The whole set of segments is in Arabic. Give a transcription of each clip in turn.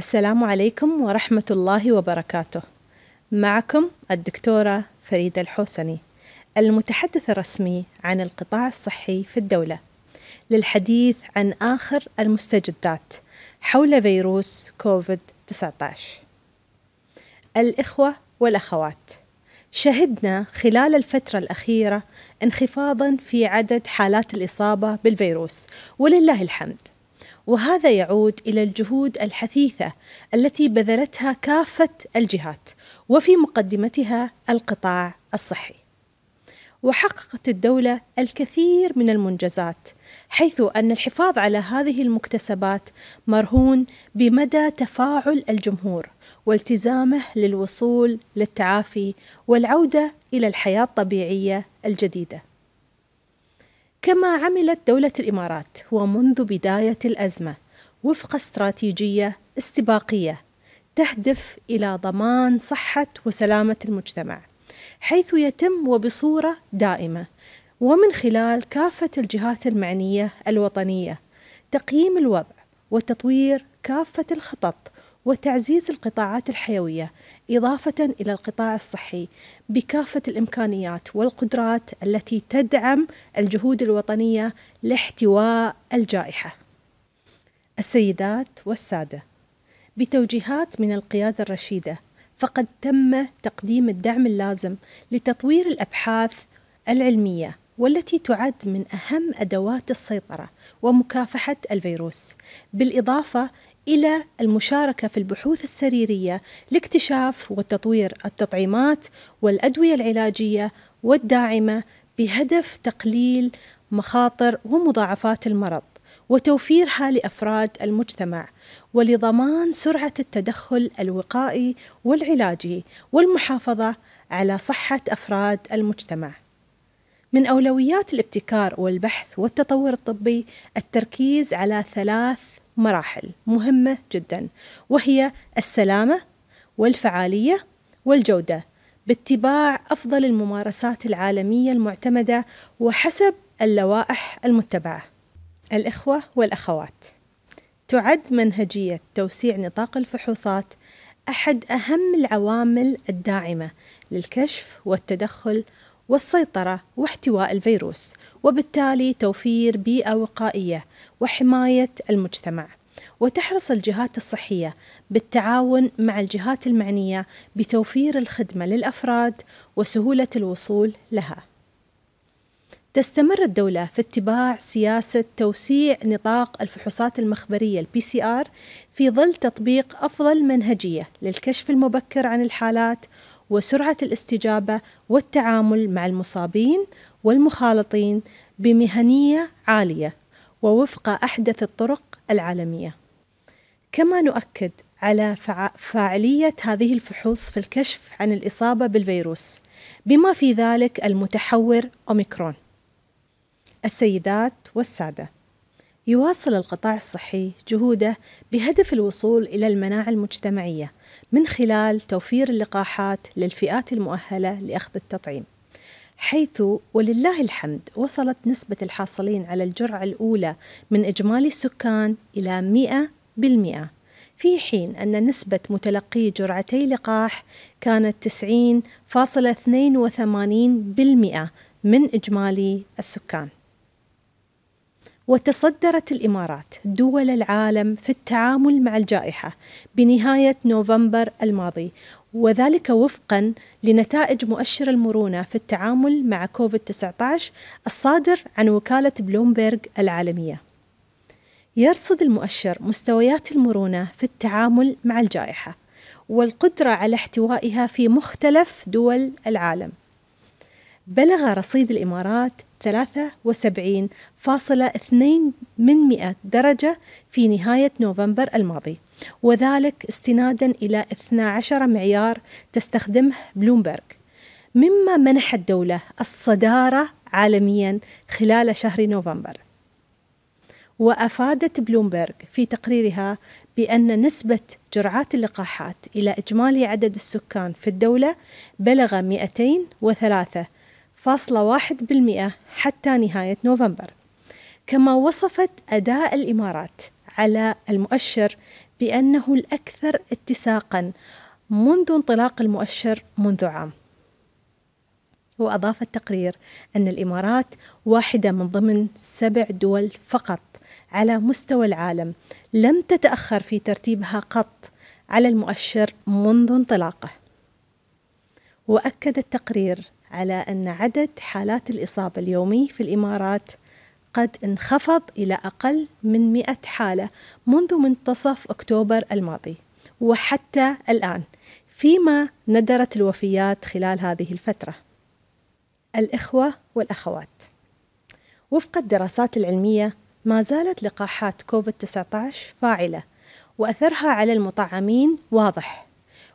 السلام عليكم ورحمة الله وبركاته. معكم الدكتورة فريدة الحوسني، المتحدث الرسمي عن القطاع الصحي في الدولة، للحديث عن آخر المستجدات حول فيروس كوفيد 19. الإخوة والأخوات، شهدنا خلال الفترة الأخيرة انخفاضا في عدد حالات الإصابة بالفيروس، ولله الحمد. وهذا يعود الى الجهود الحثيثه التي بذلتها كافه الجهات وفي مقدمتها القطاع الصحي وحققت الدوله الكثير من المنجزات حيث ان الحفاظ على هذه المكتسبات مرهون بمدى تفاعل الجمهور والتزامه للوصول للتعافي والعوده الى الحياه الطبيعيه الجديده كما عملت دولة الإمارات ومنذ بداية الأزمة وفق استراتيجية استباقية تهدف إلى ضمان صحة وسلامة المجتمع حيث يتم وبصورة دائمة ومن خلال كافة الجهات المعنية الوطنية تقييم الوضع وتطوير كافة الخطط وتعزيز القطاعات الحيوية إضافة إلى القطاع الصحي بكافة الإمكانيات والقدرات التي تدعم الجهود الوطنية لاحتواء الجائحة. السيدات والسادة، بتوجيهات من القيادة الرشيدة، فقد تم تقديم الدعم اللازم لتطوير الأبحاث العلمية والتي تعد من أهم أدوات السيطرة ومكافحة الفيروس، بالإضافة إلى المشاركة في البحوث السريرية لاكتشاف وتطوير التطعيمات والأدوية العلاجية والداعمة بهدف تقليل مخاطر ومضاعفات المرض وتوفيرها لافراد المجتمع ولضمان سرعه التدخل الوقائي والعلاجي والمحافظه على صحه افراد المجتمع من اولويات الابتكار والبحث والتطور الطبي التركيز على ثلاث مراحل مهمة جدا وهي السلامة والفعالية والجودة باتباع أفضل الممارسات العالمية المعتمدة وحسب اللوائح المتبعة. الإخوة والأخوات تعد منهجية توسيع نطاق الفحوصات أحد أهم العوامل الداعمة للكشف والتدخل والسيطرة واحتواء الفيروس وبالتالي توفير بيئة وقائية وحماية المجتمع وتحرص الجهات الصحية بالتعاون مع الجهات المعنية بتوفير الخدمة للأفراد وسهولة الوصول لها. تستمر الدولة في اتباع سياسة توسيع نطاق الفحوصات المخبرية البي سي آر في ظل تطبيق أفضل منهجية للكشف المبكر عن الحالات وسرعة الاستجابة والتعامل مع المصابين والمخالطين بمهنية عالية ووفق احدث الطرق العالميه كما نؤكد على فاعليه هذه الفحوص في الكشف عن الاصابه بالفيروس بما في ذلك المتحور اوميكرون السيدات والساده يواصل القطاع الصحي جهوده بهدف الوصول الى المناعه المجتمعيه من خلال توفير اللقاحات للفئات المؤهله لاخذ التطعيم حيث ولله الحمد وصلت نسبة الحاصلين على الجرعة الأولى من إجمالي السكان إلى 100% في حين أن نسبة متلقي جرعتي لقاح كانت 90.82% من إجمالي السكان وتصدرت الامارات دول العالم في التعامل مع الجائحه بنهايه نوفمبر الماضي وذلك وفقا لنتائج مؤشر المرونة في التعامل مع كوفيد-19 الصادر عن وكالة بلومبرغ العالمية. يرصد المؤشر مستويات المرونة في التعامل مع الجائحة والقدرة على احتوائها في مختلف دول العالم. بلغ رصيد الإمارات 73.2% درجة في نهاية نوفمبر الماضي وذلك استنادا إلى 12 معيار تستخدمه بلومبرغ مما منح الدولة الصدارة عالميا خلال شهر نوفمبر وأفادت بلومبرغ في تقريرها بأن نسبة جرعات اللقاحات إلى إجمالي عدد السكان في الدولة بلغ 203 0.1% حتى نهاية نوفمبر كما وصفت أداء الإمارات على المؤشر بأنه الأكثر اتساقا منذ انطلاق المؤشر منذ عام وأضاف التقرير أن الإمارات واحدة من ضمن سبع دول فقط على مستوى العالم لم تتأخر في ترتيبها قط على المؤشر منذ انطلاقه وأكد التقرير على أن عدد حالات الإصابة اليومي في الإمارات قد انخفض إلى أقل من 100 حالة منذ منتصف أكتوبر الماضي وحتى الآن فيما ندرت الوفيات خلال هذه الفترة الإخوة والأخوات وفق الدراسات العلمية ما زالت لقاحات كوفيد-19 فاعلة وأثرها على المطعمين واضح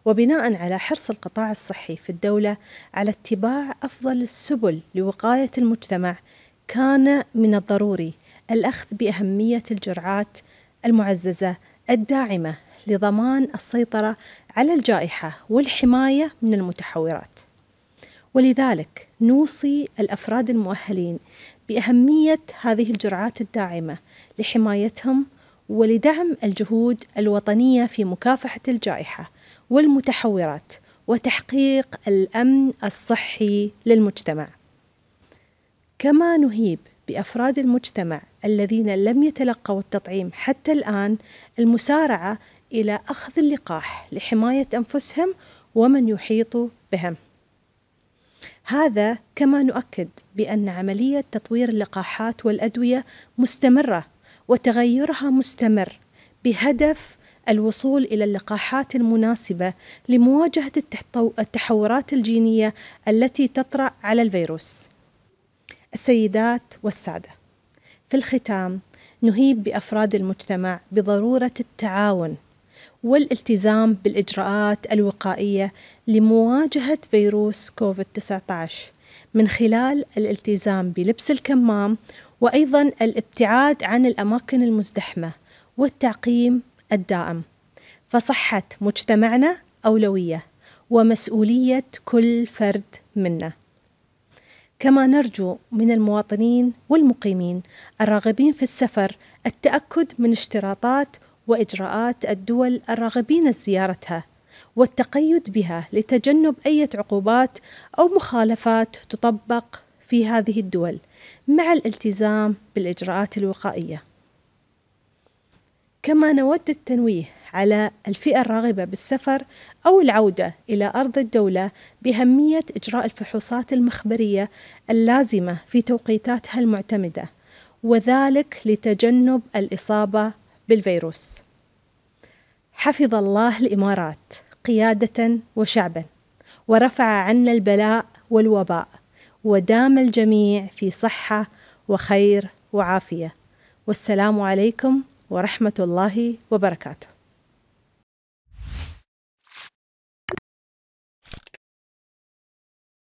وبناء على حرص القطاع الصحي في الدولة على اتباع أفضل السبل لوقاية المجتمع كان من الضروري الأخذ بأهمية الجرعات المعززة الداعمة لضمان السيطرة على الجائحة والحماية من المتحورات ولذلك نوصي الافراد المؤهلين باهميه هذه الجرعات الداعمه لحمايتهم ولدعم الجهود الوطنيه في مكافحه الجائحه والمتحورات وتحقيق الامن الصحي للمجتمع كما نهيب بافراد المجتمع الذين لم يتلقوا التطعيم حتى الان المسارعه الى اخذ اللقاح لحمايه انفسهم ومن يحيط بهم هذا كما نؤكد بان عمليه تطوير اللقاحات والادويه مستمره وتغيرها مستمر بهدف الوصول إلى اللقاحات المناسبة لمواجهة التحورات الجينية التي تطرأ على الفيروس. السيدات والسادة، في الختام نهيب بأفراد المجتمع بضرورة التعاون والالتزام بالإجراءات الوقائية لمواجهة فيروس كوفيد-19 من خلال الالتزام بلبس الكمام وأيضا الابتعاد عن الأماكن المزدحمة والتعقيم الدائم فصحة مجتمعنا أولوية ومسؤولية كل فرد منا كما نرجو من المواطنين والمقيمين الراغبين في السفر التأكد من اشتراطات وإجراءات الدول الراغبين زيارتها والتقيد بها لتجنب أي عقوبات أو مخالفات تطبق في هذه الدول مع الالتزام بالإجراءات الوقائية كما نود التنويه على الفئة الراغبة بالسفر أو العودة إلى أرض الدولة بأهمية إجراء الفحوصات المخبرية اللازمة في توقيتاتها المعتمدة وذلك لتجنب الإصابة بالفيروس. حفظ الله الإمارات قيادة وشعبا ورفع عنا البلاء والوباء ودام الجميع في صحة وخير وعافية والسلام عليكم ورحمه الله وبركاته